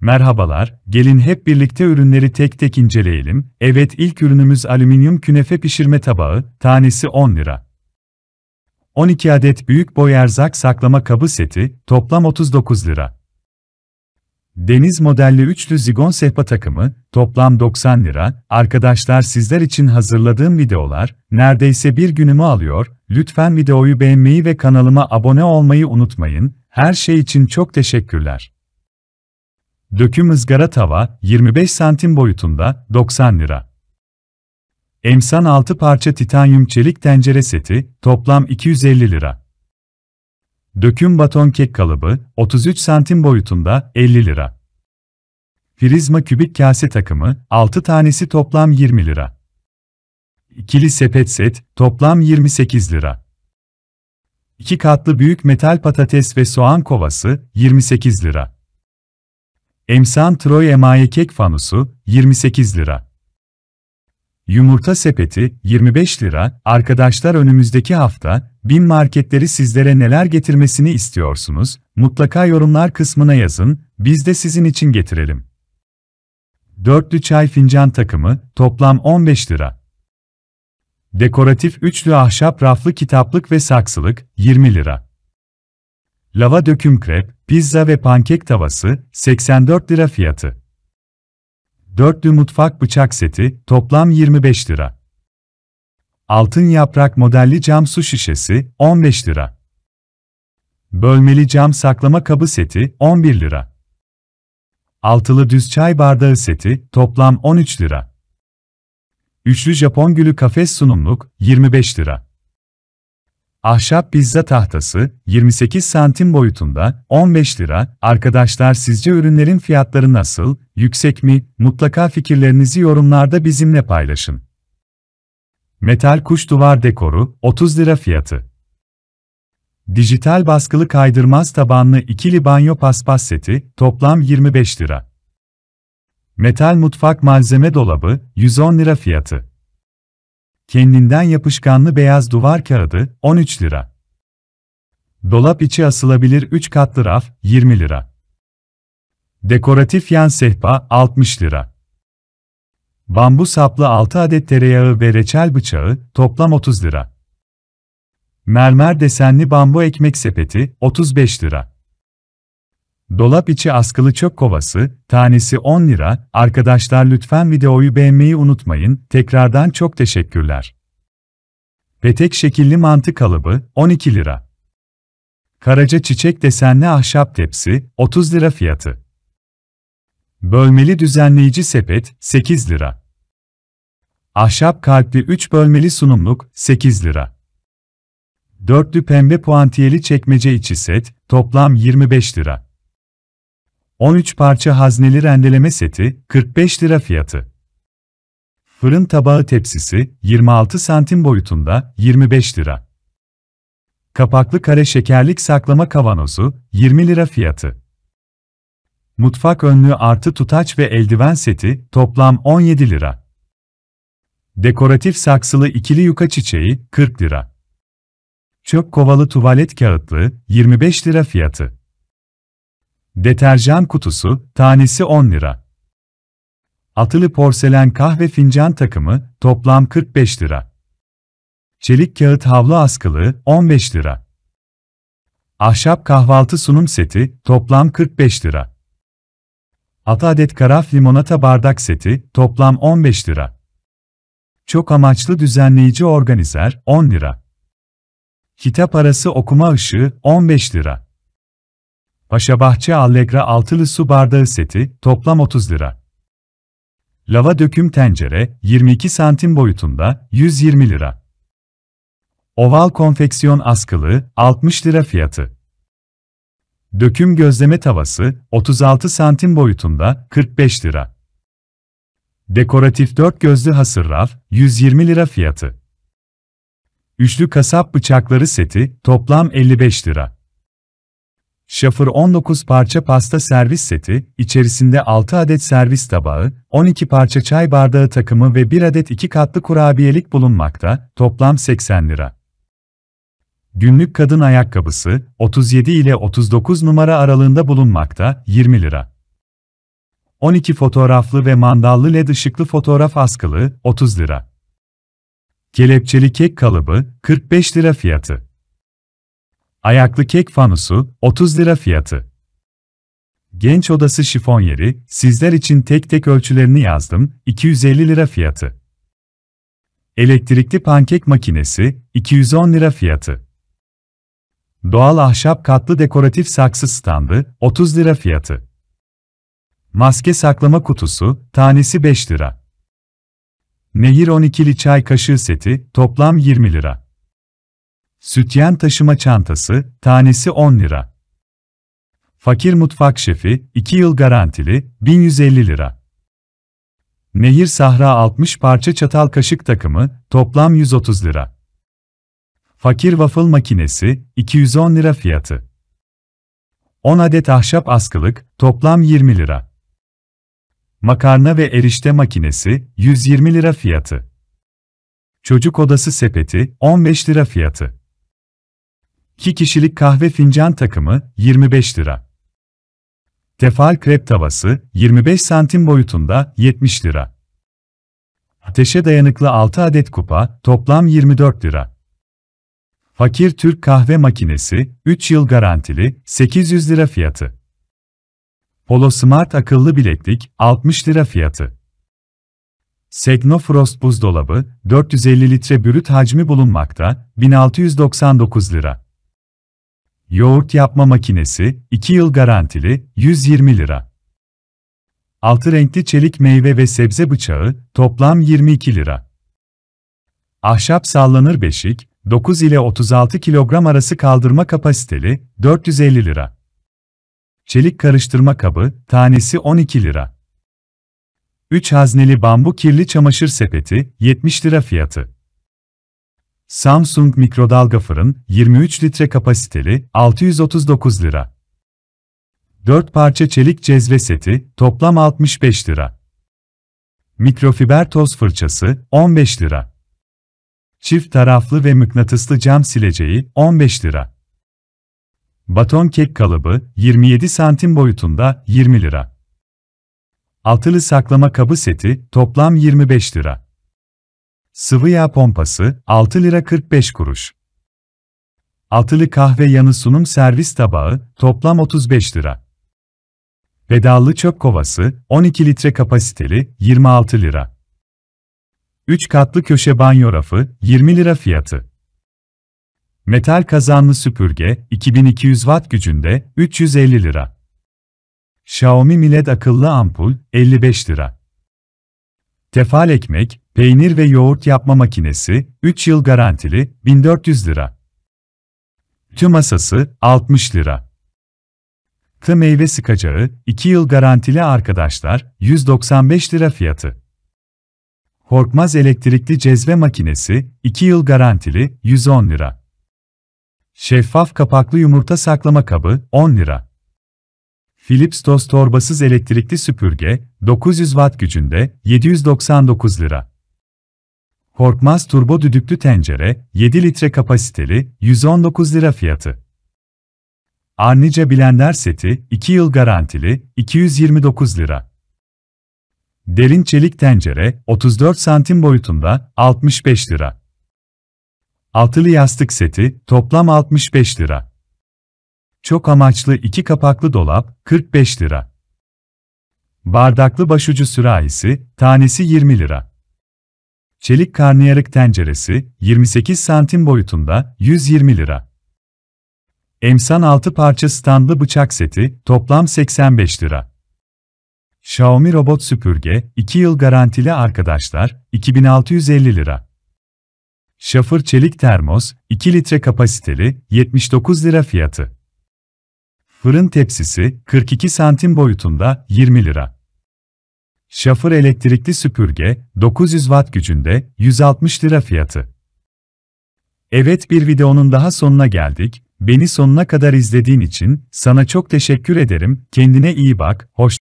Merhabalar, gelin hep birlikte ürünleri tek tek inceleyelim. Evet ilk ürünümüz alüminyum künefe pişirme tabağı, tanesi 10 lira. 12 adet büyük boy erzak saklama kabı seti, toplam 39 lira. Deniz modelli üçlü zigon sehpa takımı, toplam 90 lira. Arkadaşlar sizler için hazırladığım videolar, neredeyse bir günümü alıyor. Lütfen videoyu beğenmeyi ve kanalıma abone olmayı unutmayın. Her şey için çok teşekkürler. Döküm ızgara tava 25 santim boyutunda 90 lira. Emsan 6 parça titanyum çelik tencere seti toplam 250 lira. Döküm baton kek kalıbı 33 santim boyutunda 50 lira. Prizma kübik kase takımı 6 tanesi toplam 20 lira. İkili sepet set toplam 28 lira. 2 katlı büyük metal patates ve soğan kovası 28 lira. Emsan Troy emaye kek fanusu 28 lira. Yumurta sepeti 25 lira. Arkadaşlar önümüzdeki hafta bin marketleri sizlere neler getirmesini istiyorsunuz? Mutlaka yorumlar kısmına yazın. Biz de sizin için getirelim. Dörtlü çay fincan takımı toplam 15 lira. Dekoratif üçlü ahşap raflı kitaplık ve saksılık 20 lira. Lava döküm krep, pizza ve pankek tavası 84 lira fiyatı. Dörtlü mutfak bıçak seti toplam 25 lira. Altın yaprak modelli cam su şişesi 15 lira. Bölmeli cam saklama kabı seti 11 lira. Altılı düz çay bardağı seti toplam 13 lira. Üçlü Japon gülü kafes sunumluk 25 lira. Ahşap pizza tahtası 28 santim boyutunda 15 lira. Arkadaşlar sizce ürünlerin fiyatları nasıl, yüksek mi? Mutlaka fikirlerinizi yorumlarda bizimle paylaşın. Metal kuş duvar dekoru 30 lira fiyatı. Dijital baskılı kaydırmaz tabanlı ikili banyo paspas seti toplam 25 lira. Metal mutfak malzeme dolabı 110 lira fiyatı. Kendinden yapışkanlı beyaz duvar kağıdı 13 lira. Dolap içi asılabilir 3 katlı raf 20 lira. Dekoratif yan sehpa 60 lira. Bambu saplı 6 adet tereyağı ve reçel bıçağı toplam 30 lira. Mermer desenli bambu ekmek sepeti 35 lira. Dolap içi askılı çöp kovası, tanesi 10 lira. Arkadaşlar lütfen videoyu beğenmeyi unutmayın. Tekrardan çok teşekkürler. Petek şekilli mantı kalıbı 12 lira. Karaca çiçek desenli ahşap tepsi 30 lira fiyatı. Bölmeli düzenleyici sepet 8 lira. Ahşap kalpli 3 bölmeli sunumluk 8 lira. Dörtlü pembe puantiyeli çekmece içi set toplam 25 lira. 13 parça hazneli rendeleme seti, 45 lira fiyatı. Fırın tabağı tepsisi, 26 santim boyutunda, 25 lira. Kapaklı kare şekerlik saklama kavanozu, 20 lira fiyatı. Mutfak önlüğü artı tutaç ve eldiven seti, toplam 17 lira. Dekoratif saksılı ikili yuka çiçeği, 40 lira. Çöp kovalı tuvalet kağıtlı, 25 lira fiyatı. Deterjan kutusu, tanesi 10 lira. Atılı porselen kahve fincan takımı, toplam 45 lira. Çelik kağıt havlu askılığı, 15 lira. Ahşap kahvaltı sunum seti, toplam 45 lira. 6 adet karaf limonata bardak seti, toplam 15 lira. Çok amaçlı düzenleyici organizer, 10 lira. Kitap arası okuma ışığı, 15 lira. Paşabahçe Allegra altılı su bardağı seti, toplam 30 lira. Lava döküm tencere, 22 santim boyutunda, 120 lira. Oval konfeksiyon askılı, 60 lira fiyatı. Döküm gözleme tavası, 36 santim boyutunda, 45 lira. Dekoratif 4 gözlü hasır raf, 120 lira fiyatı. Üçlü kasap bıçakları seti, toplam 55 lira. Şafır 19 parça pasta servis seti, içerisinde 6 adet servis tabağı, 12 parça çay bardağı takımı ve 1 adet 2 katlı kurabiyelik bulunmakta, toplam 80 lira. Günlük kadın ayakkabısı, 37 ile 39 numara aralığında bulunmakta, 20 lira. 12 fotoğraflı ve mandallı led ışıklı fotoğraf askılı, 30 lira. Kelepçeli kek kalıbı, 45 lira fiyatı. Ayaklı kek fanusu, 30 lira fiyatı. Genç odası şifonyeri, sizler için tek tek ölçülerini yazdım, 250 lira fiyatı. Elektrikli pankek makinesi, 210 lira fiyatı. Doğal ahşap katlı dekoratif saksı standı, 30 lira fiyatı. Maske saklama kutusu, tanesi 5 lira. Nehir 12'li çay kaşığı seti, toplam 20 lira. Sütyen taşıma çantası, tanesi 10 lira. Fakir mutfak şefi, 2 yıl garantili, 1150 lira. Nehir Sahra 60 parça çatal kaşık takımı, toplam 130 lira. Fakir waffle makinesi, 210 lira fiyatı. 10 adet ahşap askılık, toplam 20 lira. Makarna ve erişte makinesi, 120 lira fiyatı. Çocuk odası sepeti, 15 lira fiyatı. 2 kişilik kahve fincan takımı 25 lira. Tefal krep tavası 25 santim boyutunda 70 lira. Ateşe dayanıklı 6 adet kupa toplam 24 lira. Fakir Türk kahve makinesi 3 yıl garantili 800 lira fiyatı. Polo Smart akıllı bileklik 60 lira fiyatı. Segno Frost buzdolabı 450 litre bürüt hacmi bulunmakta 1699 lira. Yoğurt yapma makinesi, 2 yıl garantili, 120 lira. Altı renkli çelik meyve ve sebze bıçağı, toplam 22 lira. Ahşap sallanır beşik, 9 ile 36 kilogram arası kaldırma kapasiteli, 450 lira. Çelik karıştırma kabı, tanesi 12 lira. 3 hazneli bambu kirli çamaşır sepeti, 70 lira fiyatı. Samsung mikrodalga fırın 23 litre kapasiteli 639 lira. 4 parça çelik cezve seti toplam 65 lira. Mikrofiber toz fırçası 15 lira. Çift taraflı ve mıknatıslı cam sileceği 15 lira. Baton kek kalıbı 27 santim boyutunda 20 lira. Altılı saklama kabı seti toplam 25 lira. Sıvı yağ pompası 6 lira 45 kuruş. Altılı kahve yanı sunum servis tabağı toplam 35 lira. Pedallı çöp kovası 12 litre kapasiteli 26 lira. 3 katlı köşe banyo rafı 20 lira fiyatı. Metal kazanlı süpürge 2200 watt gücünde 350 lira. Xiaomi Miled akıllı ampul 55 lira. Tefal ekmek, peynir ve yoğurt yapma makinesi, 3 yıl garantili, 1400 lira. Tüm masası, 60 lira. Tı meyve sıkacağı, 2 yıl garantili arkadaşlar, 195 lira fiyatı. Korkmaz elektrikli cezve makinesi, 2 yıl garantili, 110 lira. Şeffaf kapaklı yumurta saklama kabı, 10 lira. Philips toz torbasız elektrikli süpürge, 900 watt gücünde, 799 lira. Korkmaz turbo düdüklü tencere, 7 litre kapasiteli, 119 lira fiyatı. Arnica blender seti, 2 yıl garantili, 229 lira. Derin çelik tencere, 34 santim boyutunda, 65 lira. Altılı yastık seti, toplam 65 lira. Çok amaçlı iki kapaklı dolap, 45 lira. Bardaklı başucu sürahisi, tanesi 20 lira. Çelik karnıyarık tenceresi, 28 santim boyutunda, 120 lira. Emsan 6 parça standlı bıçak seti, toplam 85 lira. Xiaomi robot süpürge, 2 yıl garantili arkadaşlar, 2650 lira. Şafır çelik termos, 2 litre kapasiteli, 79 lira fiyatı. Fırın tepsisi 42 santim boyutunda 20 lira. Şafır elektrikli süpürge 900 watt gücünde 160 lira fiyatı. Evet bir videonun daha sonuna geldik. Beni sonuna kadar izlediğin için sana çok teşekkür ederim. Kendine iyi bak. Hoş